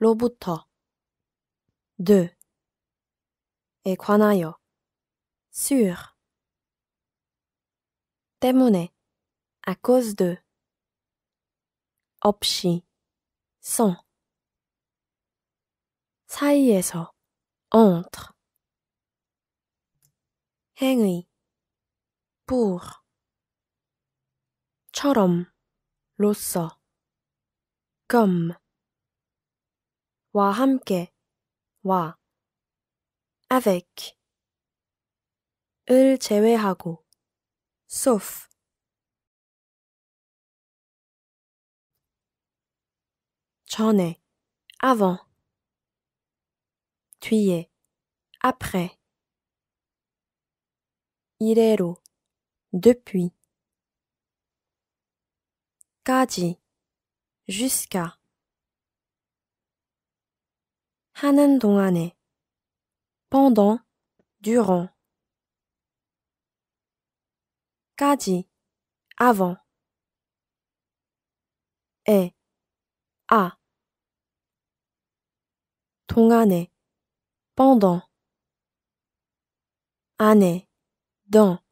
L'eau-bouteau, de, est sur. à cause de. Opsi Son chi sans. sa entre. Henri pour. Chorum reum comme. Wahamke wa avec Ultehago sauf Tane avant Tuier après Hiro depuis Kadi jusqu'à. 하는 동안에 pendant durant 까지 avant 에 à 동안에 pendant 안에 dans